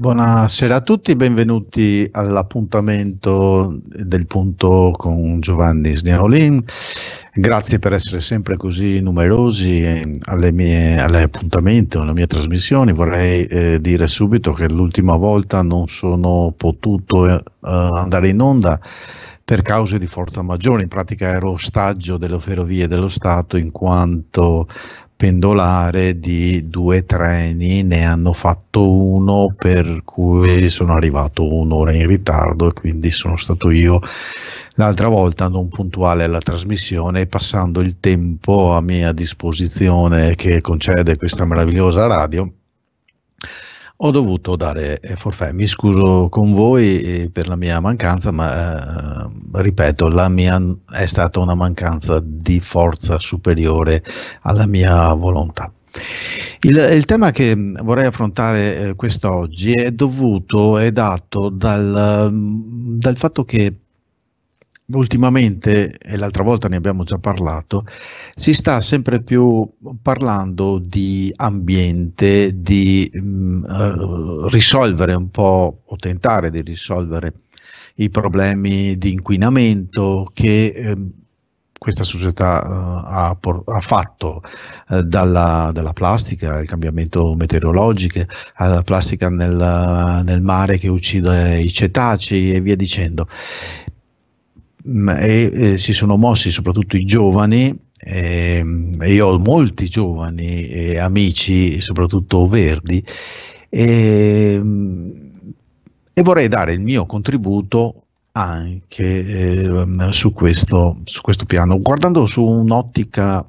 Buonasera a tutti, benvenuti all'appuntamento del punto con Giovanni Sneolin. Grazie per essere sempre così numerosi eh, alle mie, all'appuntamento, alle mie trasmissioni. Vorrei eh, dire subito che l'ultima volta non sono potuto eh, andare in onda per cause di forza maggiore, in pratica ero ostaggio delle ferrovie dello Stato in quanto pendolare di due treni, ne hanno fatto uno per cui sono arrivato un'ora in ritardo e quindi sono stato io l'altra volta non puntuale alla trasmissione passando il tempo a mia disposizione che concede questa meravigliosa radio ho dovuto dare eh, forfè. Mi scuso con voi eh, per la mia mancanza, ma eh, ripeto, la mia è stata una mancanza di forza superiore alla mia volontà. Il, il, tema che mm, vorrei affrontare eh, quest'oggi è dovuto, è dato dal, mm, dal fatto che ultimamente, e l'altra volta ne abbiamo già parlato, si sta sempre più parlando di ambiente, di mh, mm, eh, risolvere un po' o tentare di risolvere i problemi di inquinamento che eh, questa società uh, ha, por- ha, fatto uh, dalla, dalla, plastica, al cambiamento meteorologico, alla plastica nel, nel, mare che uccide i cetacei e via dicendo e eh, si sono mossi soprattutto i giovani eh, e io ho molti giovani eh, amici, soprattutto verdi, ehm, e, vorrei dare il mio contributo anche ehm, su questo, su, questo, piano, guardando su un'ottica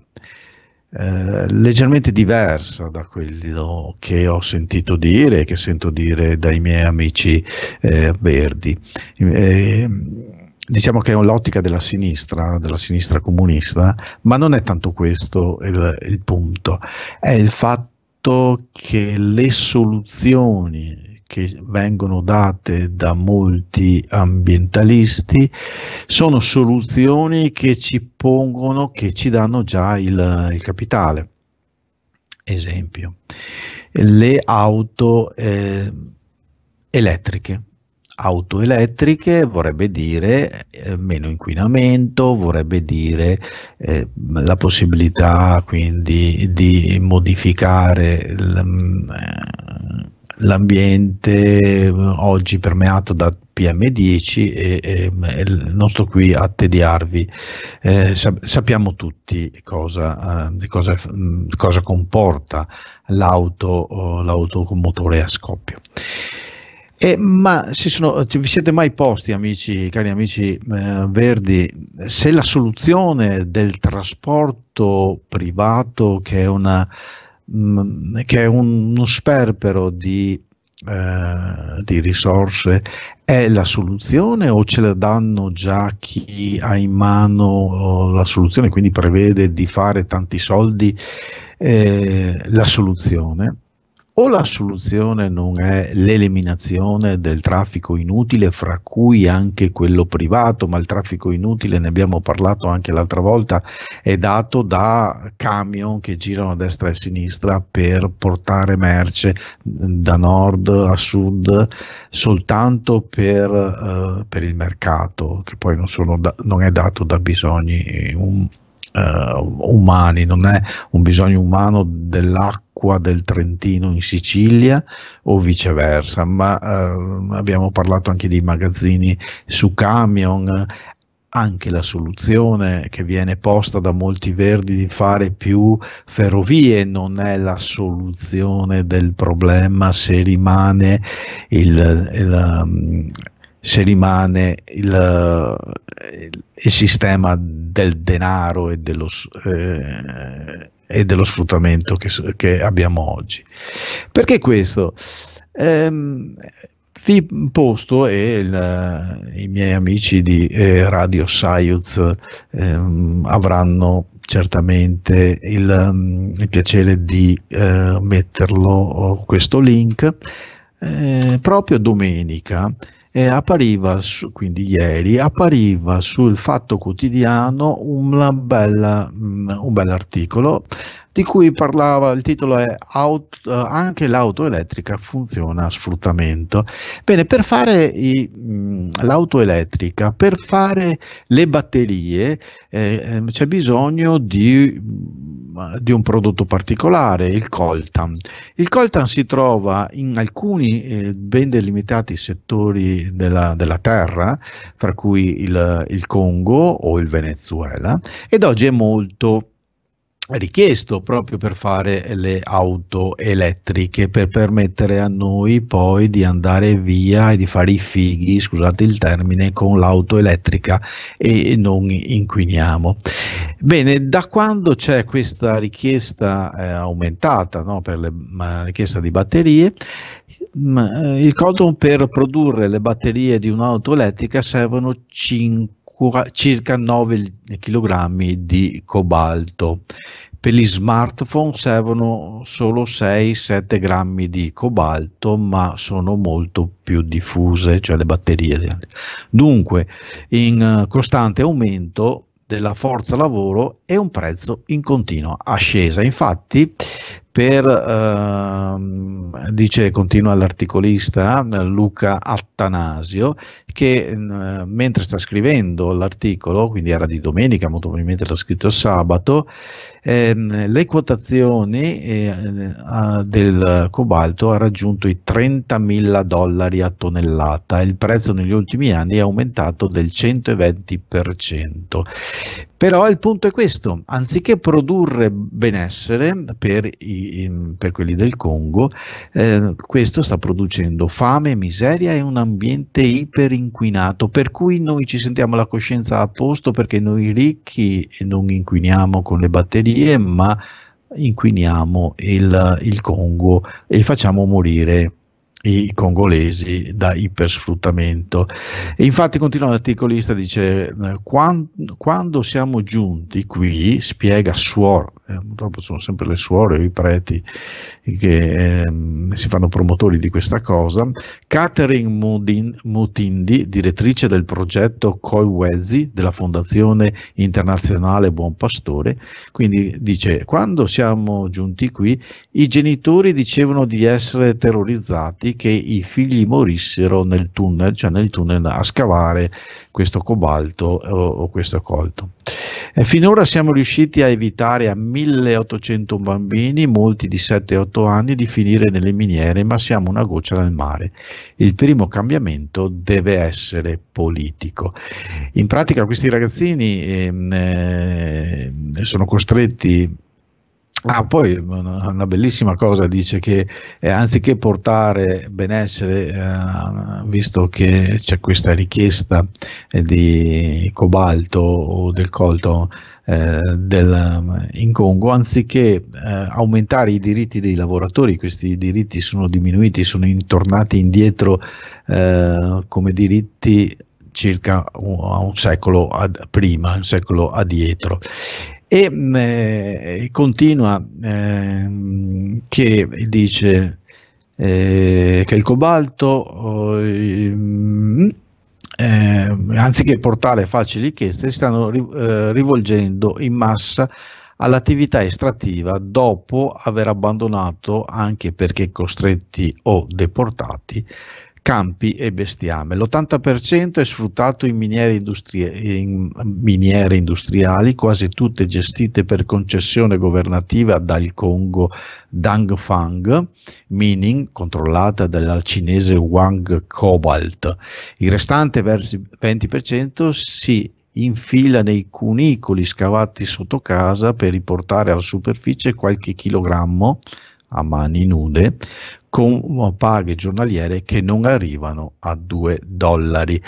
eh, leggermente diversa da quello che ho sentito dire, che sento dire dai miei amici eh, verdi ehm, diciamo che è l'ottica della sinistra, della sinistra comunista, ma non è tanto questo il, il punto, è il fatto che le soluzioni che vengono date da molti ambientalisti sono soluzioni che ci pongono, che ci danno già il, il capitale. Esempio, le auto eh, elettriche auto elettriche vorrebbe dire eh, meno inquinamento, vorrebbe dire eh, la possibilità quindi di modificare mm, eh, l'ambiente eh, oggi permeato da PM10 e, e, mm, e non sto qui a tediarvi, eh, sappiamo tutti cosa, eh, cosa, mm, cosa comporta l'auto, con oh, motore a scoppio. Eh, ma sono, vi siete mai posti, amici, cari amici eh, Verdi, se la soluzione del trasporto privato, che è, una, mh, mm, che è un, uno sperpero di, eh, di, risorse, è la soluzione o ce la danno già chi ha in mano eh, la soluzione, quindi prevede di fare tanti soldi eh, la soluzione? o la soluzione non è l'eliminazione del traffico inutile, fra cui anche quello privato, ma il traffico inutile, ne abbiamo parlato anche l'altra volta, è dato da camion che girano a destra e a sinistra per portare merce mm, da nord a sud soltanto per, eh, per il mercato, che poi non, da, non è dato da bisogni um, uh, umani, non è un bisogno umano dell'acqua del Trentino in Sicilia o viceversa, ma uh, abbiamo parlato anche dei magazzini su camion, anche la soluzione che viene posta da molti verdi di fare più ferrovie non è la soluzione del problema se rimane il, il, se rimane il, eh, il, sistema del denaro e dello, eh, e dello sfruttamento che, che, abbiamo oggi. Perché questo? Ehm, vi posto e il, i miei amici di eh, Radio Saiuz ehm, avranno certamente il, mm, il piacere di eh, metterlo oh, questo link eh, proprio domenica eh, appariva, su, quindi ieri, appariva sul Fatto Quotidiano un, bella, mm, un bel articolo di cui parlava, il titolo è Out, eh, Anche l'auto elettrica funziona a sfruttamento. Bene, per fare i, l'auto elettrica, per fare le batterie eh, ehm, c'è bisogno di, di, un prodotto particolare, il coltan. Il coltan si trova in alcuni eh, ben delimitati settori della, della, terra, fra cui il, il Congo o il Venezuela, ed oggi è molto richiesto proprio per fare le auto elettriche per permettere a noi poi di andare via e di fare i fighi, scusate il termine, con l'auto elettrica e non inquiniamo. Bene, da quando c'è questa richiesta eh, aumentata no, per la richiesta di batterie? Mh, mm, eh, il Cotton per produrre le batterie di un'auto elettrica servono 5 circa 9 kg di cobalto. Per gli smartphone servono solo 6-7 grammi di cobalto, ma sono molto più diffuse, cioè le batterie. Dunque, in costante aumento della forza lavoro e un prezzo in continua ascesa. Infatti, per, ehm, dice, continua l'articolista eh, Luca Attanasio, che mm, eh, mentre sta scrivendo l'articolo, quindi era di domenica, molto probabilmente l'ha scritto sabato, ehm, le quotazioni eh, del cobalto ha raggiunto i 30.000 dollari a tonnellata, il prezzo negli ultimi anni è aumentato del 120%. Però il punto è questo, anziché produrre benessere per, i, per quelli del Congo, eh, questo sta producendo fame, miseria e un ambiente iperinquinato, per cui noi ci sentiamo la coscienza a posto perché noi ricchi non inquiniamo con le batterie, ma inquiniamo il, il Congo e facciamo morire i congolesi da ipersfruttamento. E infatti continua l'articolista, dice eh, quando siamo giunti qui, spiega Suor, eh, purtroppo sono sempre le suore o i preti che eh, si fanno promotori di questa cosa, Catherine Mutindi, direttrice del progetto Coiwezi della Fondazione Internazionale Buon Pastore, quindi dice quando siamo giunti qui i genitori dicevano di essere terrorizzati lasciati che i figli morissero nel tunnel, cioè nel tunnel a scavare questo cobalto eh, o, o questo colto. E eh, finora siamo riusciti a evitare a 1800 bambini, molti di 7-8 anni, di finire nelle miniere, ma siamo una goccia nel mare. Il primo cambiamento deve essere politico. In pratica questi ragazzini ehm, eh, sono costretti Ah, poi una bellissima cosa dice che eh, anziché portare benessere, eh, visto che c'è questa richiesta eh, di cobalto o del colto eh, del, eh, in Congo, anziché eh, aumentare i diritti dei lavoratori, questi diritti sono diminuiti, sono tornati indietro come diritti circa un, un secolo ad, prima, un secolo addietro. E mh, mm, eh, continua eh, che dice eh, che il cobalto, oh, eh, anziché portare facili richieste, si stanno eh, rivolgendo in massa all'attività estrattiva dopo aver abbandonato, anche perché costretti o deportati, campi e bestiame. L'80% è sfruttato in miniere, in miniere industriali, quasi tutte gestite per concessione governativa dal Congo Dangfang Mining, controllata dal cinese Wang Cobalt. Il restante 20% si infila nei cunicoli scavati sotto casa per riportare alla superficie qualche chilogrammo a mani nude con paghe giornaliere che non arrivano a 2 dollari.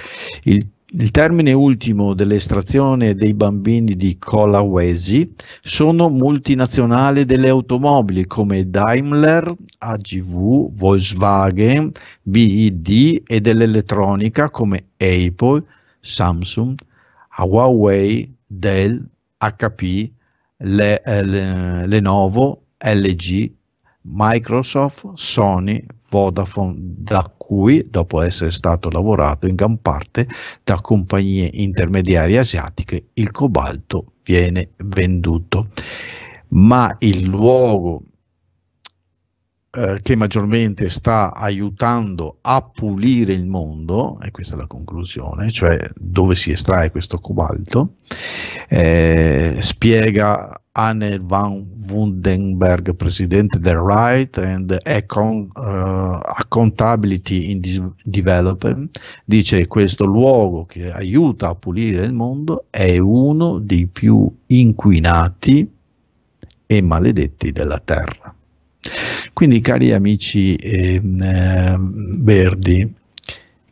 Il il termine ultimo dell'estrazione dei bambini di Colawesi sono multinazionali delle automobili come Daimler, AGV, Volkswagen, BID e dell'elettronica come Apple, Samsung, Huawei, Dell, HP, le, eh, Lenovo, LG Microsoft, Sony, Vodafone, da cui, dopo essere stato lavorato in gran parte da compagnie intermediarie asiatiche, il cobalto viene venduto. Ma il luogo eh, che maggiormente sta aiutando a pulire il mondo, e questa è la conclusione, cioè dove si estrae questo cobalto, eh, spiega Anne van Wundenberg, presidente del Right and Account, uh, Accountability in Development, dice che questo luogo che aiuta a pulire il mondo è uno dei più inquinati e maledetti della Terra. Quindi cari amici eh, verdi,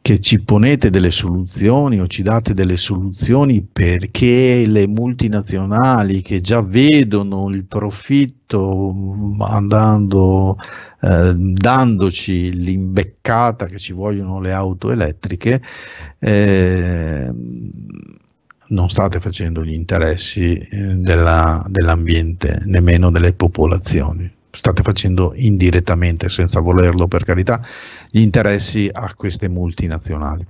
che ci ponete delle soluzioni o ci date delle soluzioni perché le multinazionali che già vedono il profitto mm, andando, eh, dandoci l'imbeccata che ci vogliono le auto elettriche, eh, non state facendo gli interessi eh, della, dell'ambiente, nemmeno delle popolazioni state facendo indirettamente, senza volerlo per carità, gli interessi a queste multinazionali.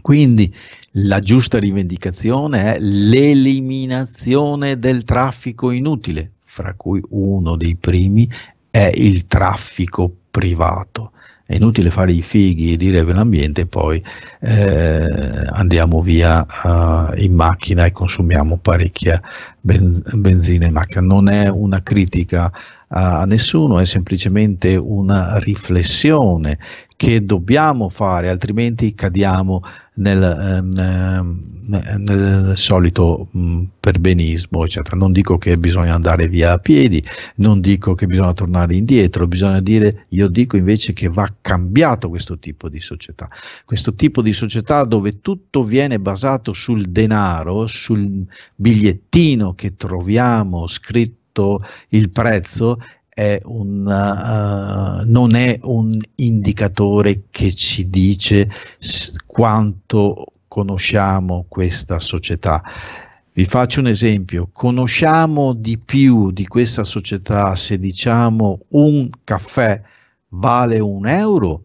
Quindi la giusta rivendicazione è l'eliminazione del traffico inutile, fra cui uno dei primi è il traffico privato. È inutile fare i fighi e dire l'ambiente e poi eh, andiamo via uh, in macchina e consumiamo parecchia ben, benzina in macchina. Non è una critica a nessuno, è semplicemente una riflessione che dobbiamo fare, altrimenti cadiamo nel, ehm, ehm nel solito mh, perbenismo, eccetera. Non dico che bisogna andare via a piedi, non dico che bisogna tornare indietro, bisogna dire, io dico invece che va cambiato questo tipo di società, questo tipo di società dove tutto viene basato sul denaro, sul bigliettino che troviamo scritto il prezzo è un, uh, non è un indicatore che ci dice quanto conosciamo questa società. Vi faccio un esempio, conosciamo di più di questa società se diciamo un caffè vale un euro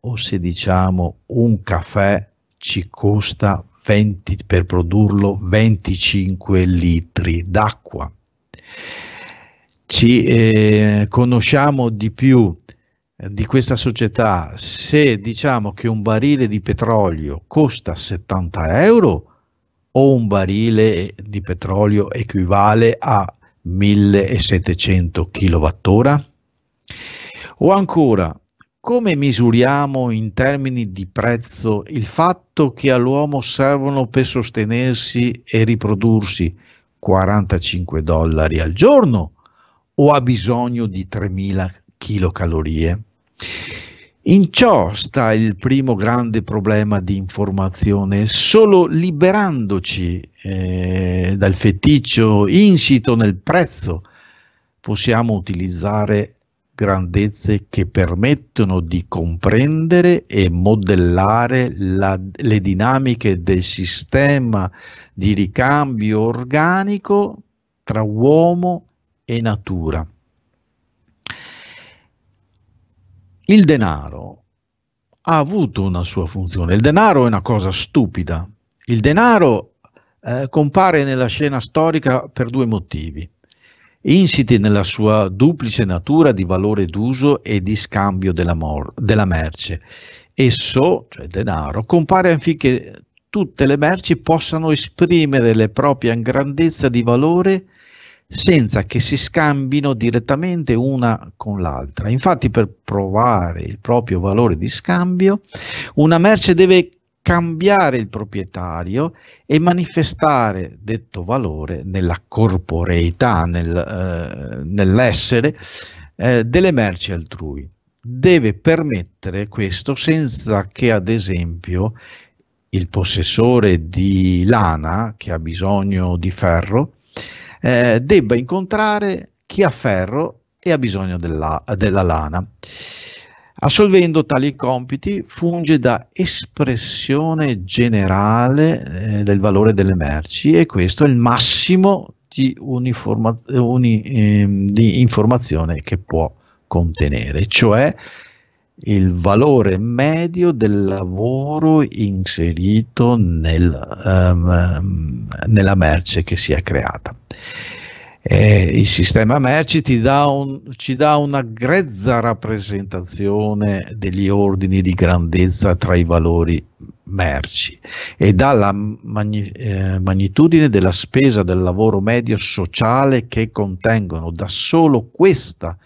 o se diciamo un caffè ci costa 20, per produrlo 25 litri d'acqua ci eh, conosciamo di più eh, di questa società se diciamo che un barile di petrolio costa 70 euro o un barile di petrolio equivale a 1700 kilowattora O ancora, come misuriamo in termini di prezzo il fatto che all'uomo servono per sostenersi e riprodursi 45 dollari al giorno o ha bisogno di 3000 kcal? In ciò sta il primo grande problema di informazione, solo liberandoci eh, dal feticcio insito nel prezzo possiamo utilizzare grandezze che permettono di comprendere e modellare la, le dinamiche del sistema di ricambio organico tra uomo e e natura. Il denaro ha avuto una sua funzione. Il denaro è una cosa stupida. Il denaro eh, compare nella scena storica per due motivi. Insiti nella sua duplice natura di valore d'uso e di scambio della, della merce. Esso, cioè il denaro, compare affinché tutte le merci possano esprimere la propria grandezza di valore senza che si scambino direttamente una con l'altra. Infatti per provare il proprio valore di scambio, una merce deve cambiare il proprietario e manifestare detto valore nella corporeità, nel, eh, nell'essere eh, delle merci altrui. Deve permettere questo senza che ad esempio il possessore di lana che ha bisogno di ferro eh, debba incontrare chi ha ferro e ha bisogno della, della lana. Assolvendo tali compiti funge da espressione generale eh, del valore delle merci e questo è il massimo di, uniforma, eh, uni, eh, di informazione che può contenere, cioè il valore medio del lavoro inserito nel, um, nella merce che si è creata. Eh, il sistema merci dà un, ci dà una grezza rappresentazione degli ordini di grandezza tra i valori merci e dà la magni, eh, magnitudine della spesa del lavoro medio sociale che contengono da solo questa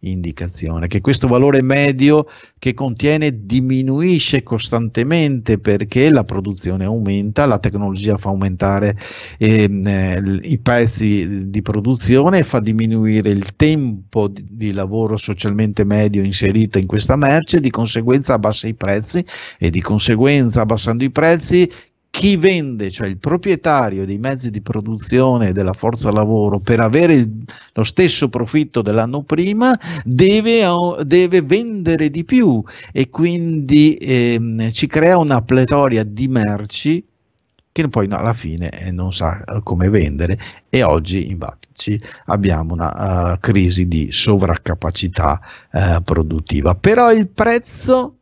indicazione, che questo valore medio che contiene diminuisce costantemente perché la produzione aumenta, la tecnologia fa aumentare ehm, eh, i prezzi di produzione, fa diminuire il tempo di, di lavoro socialmente medio inserito in questa merce, di conseguenza abbassa i prezzi e di conseguenza abbassando i prezzi chi vende, cioè il proprietario dei mezzi di produzione della forza lavoro per avere il, lo stesso profitto dell'anno prima, deve, oh, deve vendere di più e quindi ehm, ci crea una pletoria di merci che poi no, alla fine eh, non sa eh, come vendere e oggi infatti abbiamo una uh, crisi di sovraccapacità uh, produttiva. Però il prezzo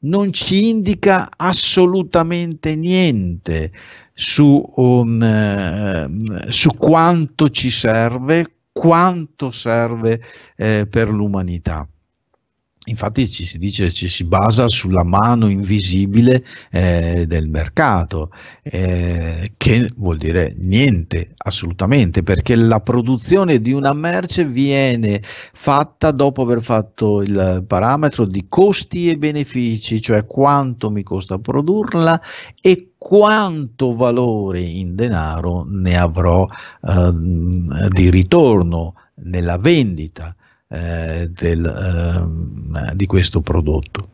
non ci indica assolutamente niente su, um, eh, su quanto ci serve, quanto serve eh, per l'umanità. Infatti ci si dice ci si basa sulla mano invisibile eh, del mercato, eh, che vuol dire niente assolutamente, perché la produzione di una merce viene fatta dopo aver fatto il parametro di costi e benefici, cioè quanto mi costa produrla e quanto valore in denaro ne avrò eh, di ritorno nella vendita eh, del, eh, di questo prodotto.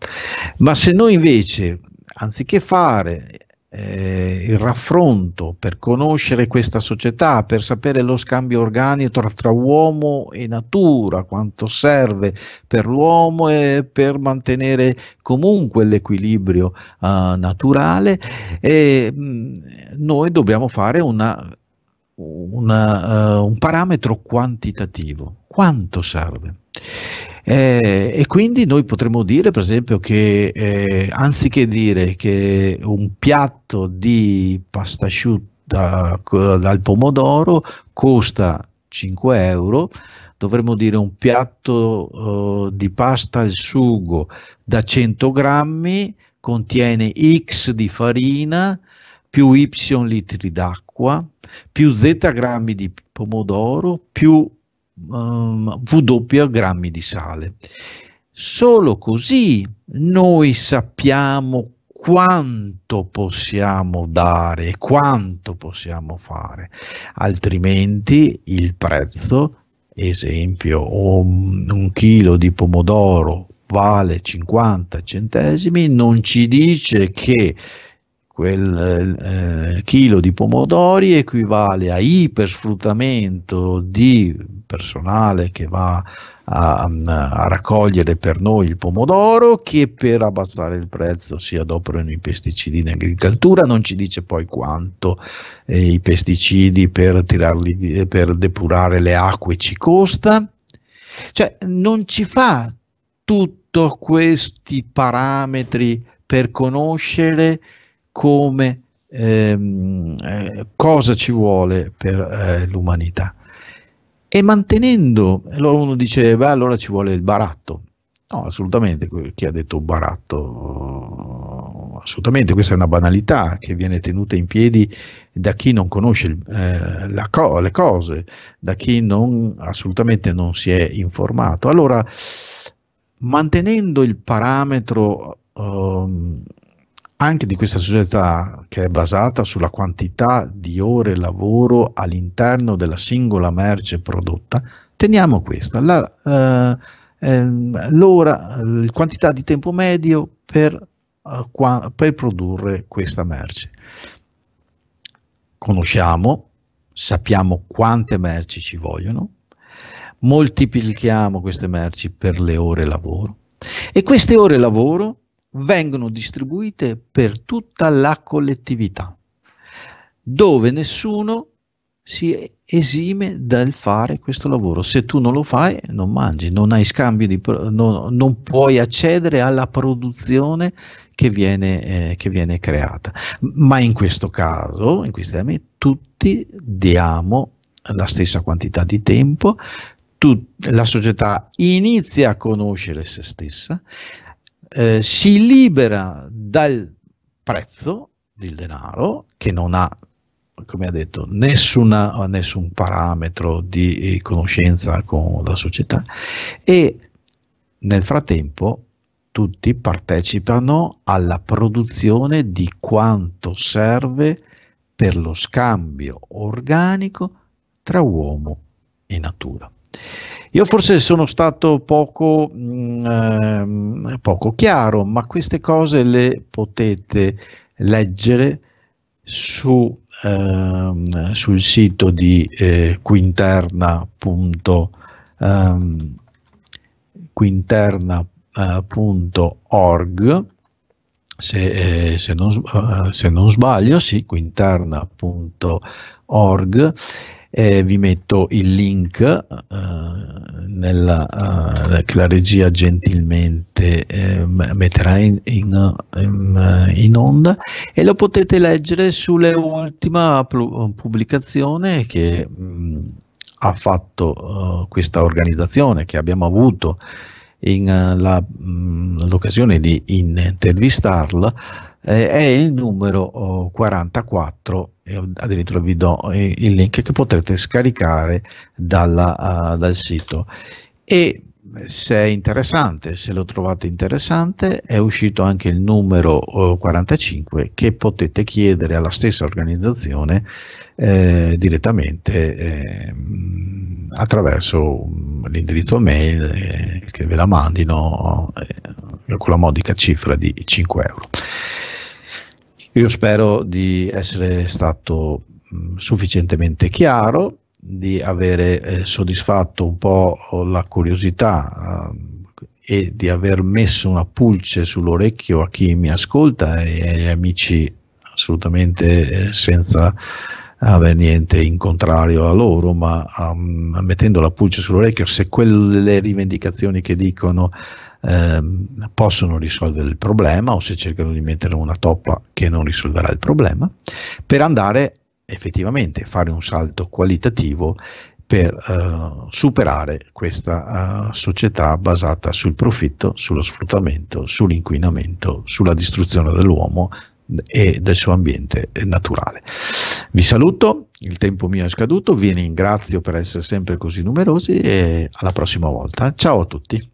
Ma se noi invece, anziché fare eh, il raffronto per conoscere questa società, per sapere lo scambio organico tra, tra, uomo e natura, quanto serve per l'uomo e per mantenere comunque l'equilibrio eh, naturale, e, eh, mh, noi dobbiamo fare una, una, uh, un parametro quantitativo quanto serve. Eh, e quindi noi potremmo dire, per esempio, che eh, anziché dire che un piatto di pasta asciutta dal pomodoro costa 5 euro, dovremmo dire un piatto eh, di pasta al sugo da 100 grammi contiene X di farina più Y litri d'acqua più Z grammi di pomodoro più um, ehm, W grammi di sale. Solo così noi sappiamo quanto possiamo dare e quanto possiamo fare, altrimenti il prezzo, esempio un, un chilo di pomodoro vale 50 centesimi, non ci dice che quel eh, chilo di pomodori equivale a ipersfruttamento di personale che va a, a, raccogliere per noi il pomodoro che per abbassare il prezzo si adoperano i pesticidi in agricoltura, non ci dice poi quanto eh, i pesticidi per, tirarli, eh, per depurare le acque ci costa, cioè non ci fa tutti questi parametri per conoscere come ehm, eh, cosa ci vuole per eh, l'umanità. E mantenendo, allora uno dice, beh allora ci vuole il baratto. No, assolutamente, chi ha detto baratto, assolutamente, questa è una banalità che viene tenuta in piedi da chi non conosce eh, co le cose, da chi non, assolutamente non si è informato. Allora, mantenendo il parametro... Um, anche di questa società che è basata sulla quantità di ore lavoro all'interno della singola merce prodotta, teniamo questa, la, eh, ehm, l'ora, la eh, quantità di tempo medio per, eh, per produrre questa merce. Conosciamo, sappiamo quante merci ci vogliono, moltiplichiamo queste merci per le ore lavoro e queste ore lavoro vengono distribuite per tutta la collettività, dove nessuno si esime dal fare questo lavoro. Se tu non lo fai, non mangi, non hai scambi, di, non, non puoi accedere alla produzione che viene, eh, che viene, creata. Ma in questo caso, in questi termini, tutti diamo la stessa quantità di tempo, tut- la società inizia a conoscere se stessa, eh, si libera dal prezzo del denaro che non ha come ha detto, nessuna, nessun parametro di eh, conoscenza con la società e nel frattempo tutti partecipano alla produzione di quanto serve per lo scambio organico tra uomo e natura. Io forse sono stato poco, mh, mm, ehm, poco chiaro, ma queste cose le potete leggere su, ehm, sul sito di eh, quinterna.org ehm, quinterna.org eh, se, eh, se, non, eh, se non sbaglio, sì, quinterna.org eh, vi metto il link eh, nella, eh, che la regia gentilmente eh, metterà in, in, in, eh, in, onda e lo potete leggere sull'ultima pubblicazione che mh, mm, ha fatto eh, questa organizzazione che abbiamo avuto la, mh, mm, l'occasione di intervistarla eh, è il numero 44 e addirittura vi do eh, il link che potrete scaricare dalla, uh, dal sito e eh, se è interessante, se lo trovate interessante, è uscito anche il numero 45 che potete chiedere alla stessa organizzazione eh, direttamente eh, attraverso mm, l'indirizzo mail eh, che ve la mandino eh, con la modica cifra di 5 euro. Io spero di essere stato mh, sufficientemente chiaro, di avere eh, soddisfatto un po' la curiosità eh, e di aver messo una pulce sull'orecchio a chi mi ascolta e agli amici assolutamente eh, senza avere niente in contrario a loro, ma um, mettendo la pulce sull'orecchio, se quelle rivendicazioni che dicono ehm, possono risolvere il problema o se cercano di mettere una toppa che non risolverà il problema, per andare effettivamente a fare un salto qualitativo per eh, superare questa eh, società basata sul profitto, sullo sfruttamento, sull'inquinamento, sulla distruzione dell'uomo, e del suo ambiente naturale. Vi saluto, il tempo mio è scaduto, vi ringrazio per essere sempre così numerosi e alla prossima volta. Ciao a tutti.